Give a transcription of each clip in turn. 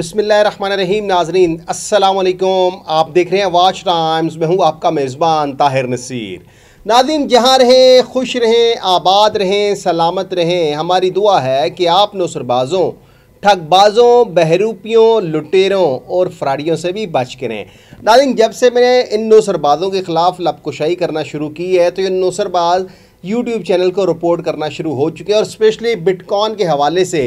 बसमीम नाजरीन असलकुम आप देख रहे हैं वाच टाइम्स मैं हूँ आपका मेज़बान ताहिर नसीर नाजीन जहाँ रहें खुश रहें आबाद रहें सलामत रहें हमारी दुआ है कि आप नसरबाज़ों ठगबाजों बहरूपियों लुटेरों और फ्राडियों से भी बच करें रहें नाजिन जब से मैंने इन नौसरबाज़ों के ख़िलाफ़ लपकुशाई करना शुरू की है तो ये नौसरबाज़ यूट्यूब चैनल को रिपोर्ट करना शुरू हो चुके हैं और स्पेशली बिटकॉन के हवाले से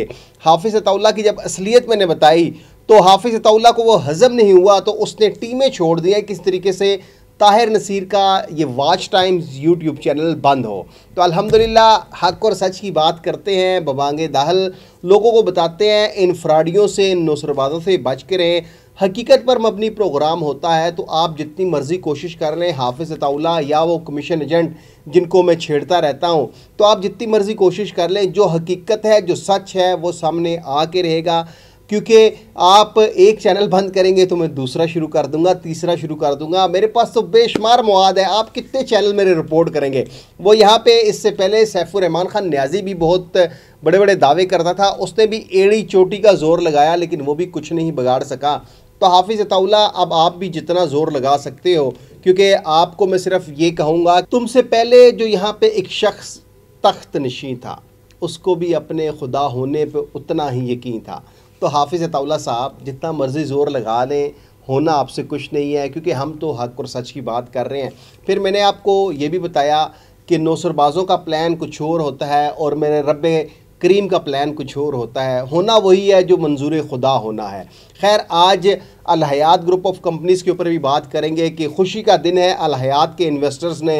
हाफिज़ अताउल्ला की जब असलियत मैंने बताई तो हाफिज़ अताउल्ला को वो हज़म नहीं हुआ तो उसने टीमें छोड़ दिया किस तरीके से ताहिर नसीर का ये वॉच टाइम्स यूट्यूब चैनल बंद हो तो अल्हम्दुलिल्लाह हक और सच की बात करते हैं बबांगे दाहल लोगों को बताते हैं इन फ्राडियों से इन नौसरबाजों से बच के रहें हकीकत पर मबनी प्रोग्राम होता है तो आप जितनी मर्ज़ी कोशिश कर लें हाफिज़ अताउल्ला या वो कमीशन एजेंट जिनको मैं छेड़ता रहता हूँ तो आप जितनी मर्ज़ी कोशिश कर लें जो हकीकत है जो सच है वो सामने आके रहेगा क्योंकि आप एक चैनल बंद करेंगे तो मैं दूसरा शुरू कर दूंगा तीसरा शुरू कर दूंगा मेरे पास तो बेशुमार मवाद है आप कितने चैनल मेरे रिपोर्ट करेंगे वो यहाँ पे इससे पहले सैफुररहमान ख़ान न्याजी भी बहुत बड़े बड़े दावे करता था उसने भी एड़ी चोटी का जोर लगाया लेकिन वो भी कुछ नहीं बिगाड़ सका तो हाफिज़ अताउल्ला अब आप भी जितना ज़ोर लगा सकते हो क्योंकि आपको मैं सिर्फ ये कहूँगा तुमसे पहले जो यहाँ पे एक शख्स तख्त नशी था उसको भी अपने खुदा होने पर उतना ही यकीन था तो हाफिज़ तौला साहब जितना मर्ज़ी ज़ोर लगा लें होना आपसे कुछ नहीं है क्योंकि हम तो हक और सच की बात कर रहे हैं फिर मैंने आपको ये भी बताया कि नौसरबाज़ों का प्लान कुछ और होता है और मैंने रब करीम का प्लान कुछ और होता है होना वही है जो मंजूर खुदा होना है खैर आज अलहयात ग्रुप ऑफ कंपनीज़ के ऊपर भी बात करेंगे कि खुशी का दिन है अलहयात के इन्वेस्टर्स ने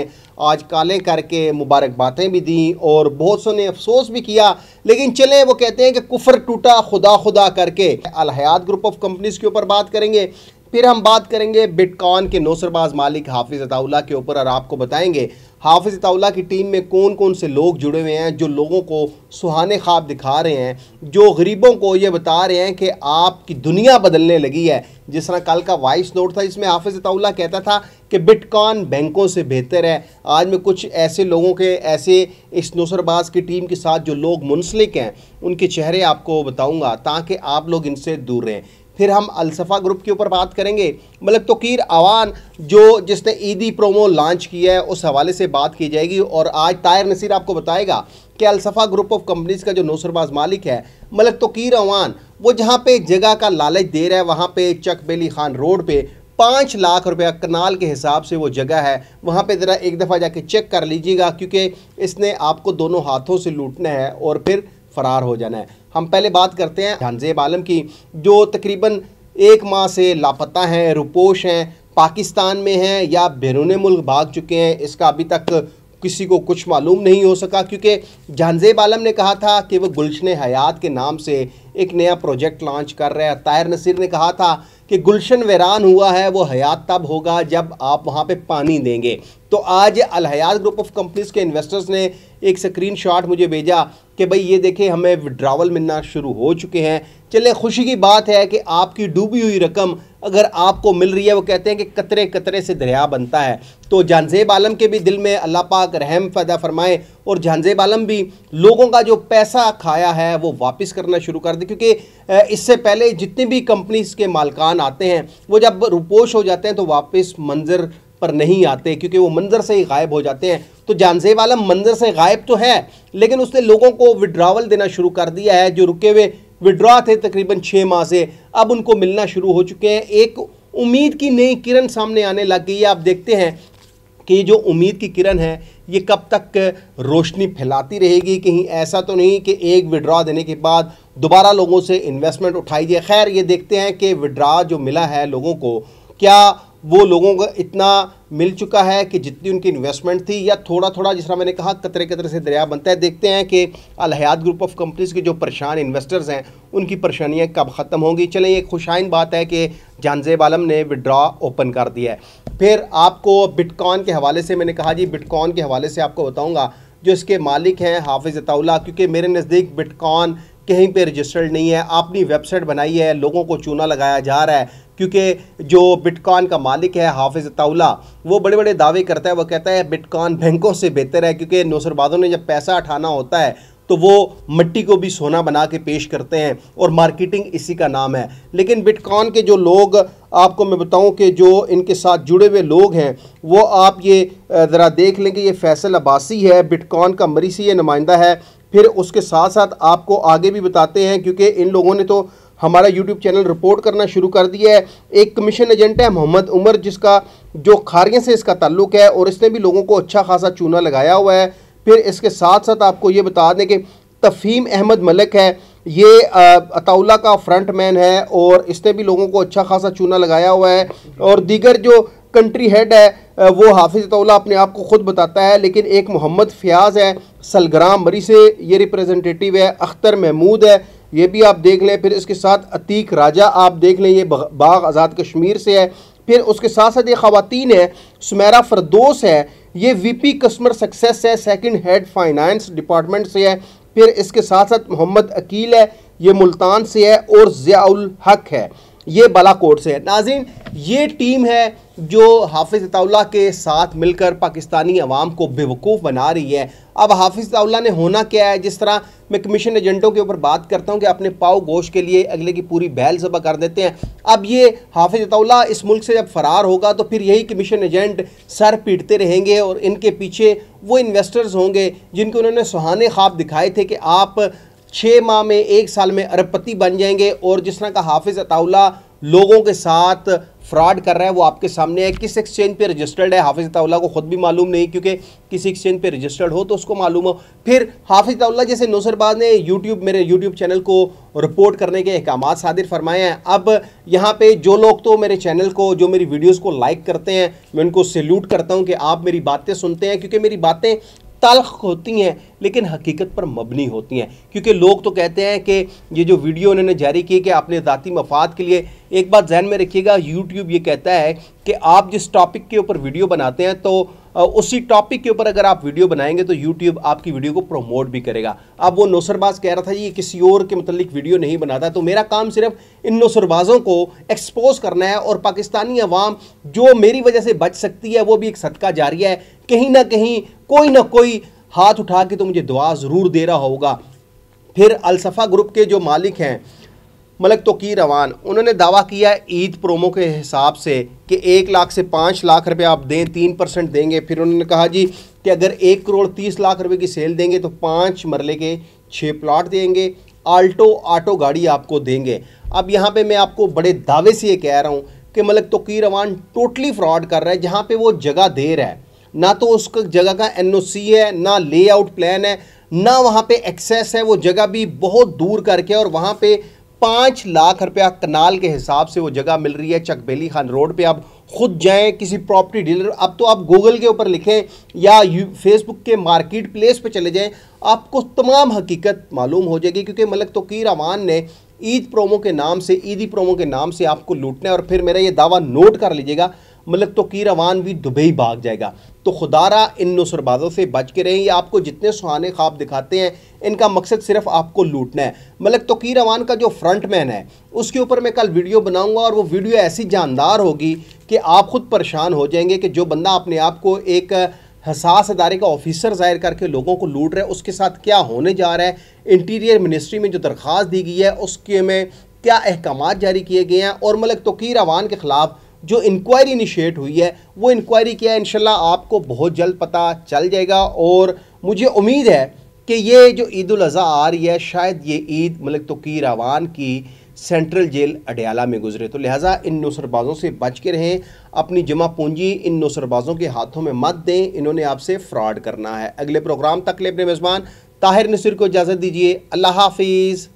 आज काले करके मुबारकबादें भी दी और बहुत सो ने अफसोस भी किया लेकिन चलें वो कहते हैं कि कुफर टूटा खुदा खुदा करके अलहयात ग्रुप ऑफ कंपनीज़ के ऊपर बात करेंगे फिर हम बात करेंगे बिटकॉन के नौसरबाज मालिक हाफिज़ अताउल्ला के ऊपर और आपको बताएंगे हाफिज ताउला की टीम में कौन कौन से लोग जुड़े हुए हैं जो लोगों को सुहाने ख्वाब दिखा रहे हैं जो गरीबों को ये बता रहे हैं कि आपकी दुनिया बदलने लगी है जिस तरह कल का वाइस नोट था इसमें हाफिज ताउला कहता था कि बिटकॉन बैंकों से बेहतर है आज मैं कुछ ऐसे लोगों के ऐसे इस नुसरबाज की टीम के साथ जो लोग मुंसलिक हैं उनके चेहरे आपको बताऊँगा ताकि आप लोग इनसे दूर रहें फिर हम अलसफ़ा ग्रुप के ऊपर बात करेंगे मतलब तोकीर अवान जो जिसने ईदी प्रोमो लॉन्च किया है उस हवाले से बात की जाएगी और आज तायर नसीर आपको बताएगा कि अलसफ़ा ग्रुप ऑफ कंपनीज़ का जो नौसरबाज मालिक है मलक मतलब तोकीर अवान वो जहाँ पे जगह का लालच दे रहा है वहाँ पे चक बेली खान रोड पे पाँच लाख रुपया कनाल के हिसाब से वो जगह है वहाँ पे ज़रा एक दफ़ा जाके चेक कर लीजिएगा क्योंकि इसने आपको दोनों हाथों से लूटना है और फिर फ़रार हो जाना है हम पहले बात करते हैं जहानजेब आलम की जो तकरीबन एक माह से लापता हैं रुपोश हैं पाकिस्तान में हैं या बैरून मुल्क भाग चुके हैं इसका अभी तक किसी को कुछ मालूम नहीं हो सका क्योंकि जहानजेब आलम ने कहा था कि वह गुलशन हयात के नाम से एक नया प्रोजेक्ट लॉन्च कर रहे हैं ताहिर नसीर ने कहा था कि गुलशन वैरान हुआ है वो हयात तब होगा जब आप वहाँ पे पानी देंगे तो आज अलहयात ग्रुप ऑफ कंपनीज के इन्वेस्टर्स ने एक शॉट मुझे भेजा कि भाई ये देखें हमें विड्रावल मिलना शुरू हो चुके हैं चले खुशी की बात है कि आपकी डूबी हुई रकम अगर आपको मिल रही है वो कहते हैं कि कतरे कतरे से दरिया बनता है तो जानजेब आलम के भी दिल में अल्लाह पाक रहम पैदा फरमाए और जानजेब आलम भी लोगों का जो पैसा खाया है वो वापस करना शुरू कर दे क्योंकि इससे पहले जितने भी कंपनीज़ के मालकान आते हैं वो जब रुपोश हो जाते हैं तो वापस मंजर पर नहीं आते क्योंकि वो मंजर से ही गायब हो जाते हैं तो जानजेब आलम मंजर से गायब तो है लेकिन उसने लोगों को विड्रावल देना शुरू कर दिया है जो रुके हुए विड्रॉ थे तकरीबन छः माह से अब उनको मिलना शुरू हो चुके हैं एक उम्मीद की नई किरण सामने आने लग गई है आप देखते हैं कि जो उम्मीद की किरण है ये कब तक रोशनी फैलाती रहेगी कहीं ऐसा तो नहीं कि एक विड्रॉ देने के बाद दोबारा लोगों से इन्वेस्टमेंट उठाई जाए खैर ये देखते हैं कि विड्रॉ जो मिला है लोगों को क्या वो लोगों का इतना मिल चुका है कि जितनी उनकी इन्वेस्टमेंट थी या थोड़ा थोड़ा जिस तरह मैंने कहा कतरे कतरे से दरिया बनता है देखते हैं कि अलहयात ग्रुप ऑफ कंपनीज़ के जो परेशान इन्वेस्टर्स हैं उनकी परेशानियाँ कब ख़त्म होंगी चले ये खुशाइन बात है कि जानजेब आलम ने विड्रा ओपन कर दिया है फिर आपको बिटकॉन के हवाले से मैंने कहा जी बिटकॉन के हवाले से आपको बताऊँगा जो इसके मालिक हैं हाफिज़ अताउल्ला क्योंकि मेरे नज़दीक बिटकॉन कहीं पे रजिस्टर्ड नहीं है आपने वेबसाइट बनाई है लोगों को चूना लगाया जा रहा है क्योंकि जो बिटकॉइन का मालिक है हाफिज ताउला वो बड़े बड़े दावे करता है वो कहता है बिटकॉइन बैंकों से बेहतर है क्योंकि नौसरबाजों ने जब पैसा उठाना होता है तो वो मिट्टी को भी सोना बना के पेश करते हैं और मार्केटिंग इसी का नाम है लेकिन बिटकॉइन के जो लोग आपको मैं बताऊं कि जो इनके साथ जुड़े हुए लोग हैं वो आप ये ज़रा देख लेंगे ये फैसल अब्बासी है बिटकॉइन का मरीसी ये नुमाइंदा है फिर उसके साथ साथ आपको आगे भी बताते हैं क्योंकि इन लोगों ने तो हमारा यूट्यूब चैनल रिपोर्ट करना शुरू कर दिया है एक कमीशन एजेंट है मोहम्मद उमर जिसका जो खारियाँ से इसका ताल्लुक है और इसने भी लोगों को अच्छा खासा चूना लगाया हुआ है फिर इसके साथ साथ आपको ये बता दें कि तफीम अहमद मलिक है ये अताउल्ला का फ्रंट मैन है और इसने भी लोगों को अच्छा खासा चूना लगाया हुआ है और दीगर जो कंट्री हेड है वो हाफिज अताउल्ला अपने आप को ख़ुद बताता है लेकिन एक मोहम्मद फ़्याज है सलग्राम मरी से ये रिप्रेजेंटेटिव है अख्तर महमूद है ये भी आप देख लें फिर इसके साथ अतीक राजा आप देख लें ये बाग आज़ाद कश्मीर से है फिर उसके साथ साथ ये ख़वातीन है सुमेरा फरदोस है ये वीपी कस्टमर सक्सेस है सेकंड हेड फाइनेंस डिपार्टमेंट से है फिर इसके साथ साथ मोहम्मद अकील है ये मुल्तान से है और ज़ियाउल हक है ये बालाकोट से है नाजिन ये टीम है जो हाफिज़ अताउल्ला के साथ मिलकर पाकिस्तानी अवाम को बेवकूफ़ बना रही है अब हाफिज़ अताउल्ला ने होना क्या है जिस तरह मैं कमीशन एजेंटों के ऊपर बात करता हूँ कि अपने पाओ गोश के लिए अगले की पूरी बैल जबा कर देते हैं अब ये हाफिज अतौला इस मुल्क से जब फरार होगा तो फिर यही कमीशन एजेंट सर पीटते रहेंगे और इनके पीछे वो इन्वेस्टर्स होंगे जिनको उन्होंने सुहाने ख्वाब दिखाए थे कि आप छः माह में एक साल में अरबपति बन जाएंगे और जिस तरह का हाफिज़ अताउला लोगों के साथ फ्रॉड कर रहा है वो आपके सामने है किस एक्सचेंज पे रजिस्टर्ड है हाफिज ताउल्ला को खुद भी मालूम नहीं क्योंकि किसी एक्सचेंज पे रजिस्टर्ड हो तो उसको मालूम हो फिर हाफिज ताउल्ला जैसे नौसरबाज ने यूट्यूब मेरे यूट्यूब चैनल को रिपोर्ट करने के अहकाम सादिर फरमाए हैं अब यहाँ पे जो लोग तो मेरे चैनल को जो मेरी वीडियोज़ को लाइक करते हैं मैं उनको सल्यूट करता हूँ कि आप मेरी बातें सुनते हैं क्योंकि मेरी बातें तलख होती हैं लेकिन हकीकत पर मबनी होती हैं क्योंकि लोग तो कहते हैं कि ये जो वीडियो उन्होंने जारी की कि आपने ज़ाती मफाद के लिए एक बात जहन में रखिएगा यूट्यूब ये कहता है कि आप जिस टॉपिक के ऊपर वीडियो बनाते हैं तो उसी टॉपिक के ऊपर अगर आप वीडियो बनाएंगे तो यूट्यूब आपकी वीडियो को प्रमोट भी करेगा अब वो नौसरबाज कह रहा था ये किसी और के मतलब वीडियो नहीं बनाता तो मेरा काम सिर्फ इन नौसरबाज़ों को एक्सपोज करना है और पाकिस्तानी अवाम जो मेरी वजह से बच सकती है वो भी एक सदका जारी है कहीं ना कहीं कोई ना कोई हाथ उठा के तो मुझे दुआ ज़रूर दे रहा होगा फिर अलसफ़ा ग्रुप के जो मालिक हैं मलक तो की रवान उन्होंने दावा किया ईद प्रोमो के हिसाब से कि एक लाख से पाँच लाख रुपए आप दें तीन परसेंट देंगे फिर उन्होंने कहा जी कि अगर एक करोड़ तीस लाख रुपए की सेल देंगे तो पाँच मरले के छः प्लाट देंगे आल्टो आटो गाड़ी आपको देंगे अब यहाँ पे मैं आपको बड़े दावे से ये कह रहा हूँ कि मलक तो की रवान टोटली फ्रॉड कर रहा है जहाँ पर वो जगह दे रहा है ना तो उस जगह का एन है ना ले प्लान है ना वहाँ पर एक्सेस है वो जगह भी बहुत दूर करके और वहाँ पर पाँच लाख रुपया कनाल के हिसाब से वो जगह मिल रही है चकबेली खान रोड पे आप खुद जाएं किसी प्रॉपर्टी डीलर अब तो आप गूगल के ऊपर लिखें या फेसबुक के मार्केट प्लेस पे चले जाएं आपको तमाम हकीकत मालूम हो जाएगी क्योंकि मलक तोकीर अमान ने ईद प्रोमो के नाम से ईदी प्रोमो के नाम से आपको लूटना है और फिर मेरा ये दावा नोट कर लीजिएगा मतलब तो की रवान भी दुबई भाग जाएगा तो खुदारा इन नुसरबाजों से बच के रहें या आपको जितने सुहाने ख्वाब दिखाते हैं इनका मकसद सिर्फ आपको लूटना है मलक तो की अवान का जो फ्रंट मैन है उसके ऊपर मैं कल वीडियो बनाऊंगा और वो वीडियो ऐसी जानदार होगी कि आप खुद परेशान हो जाएंगे कि जो बंदा अपने आप को एक हसास अदारे का ऑफिसर ज़ाहिर करके लोगों को लूट रहा है उसके साथ क्या होने जा रहा है इंटीरियर मिनिस्ट्री में जो दरख्वास्त दी गई है उसके में क्या अहकाम जारी किए गए हैं और मलक तो की अवान के ख़िलाफ़ जो इंक्वायरी इनिशिएट हुई है वो इंक्वायरी क्या है इनशाला आपको बहुत जल्द पता चल जाएगा और मुझे उम्मीद है कि ये जो ईद अज़ी आ रही है शायद ये ईद मलिक तकीर रवान की सेंट्रल जेल अडयाला में गुजरे तो लिहाजा इन नौसरबाजों से बच के रहें अपनी जमा पूंजी इन नौसरबाजों के हाथों में मत दें इन्होंने आपसे फ़्रॉड करना है अगले प्रोग्राम तक ले अपने मेज़बान ताहिर नसीर को इजाज़त दीजिए अल्लाह हाफिज़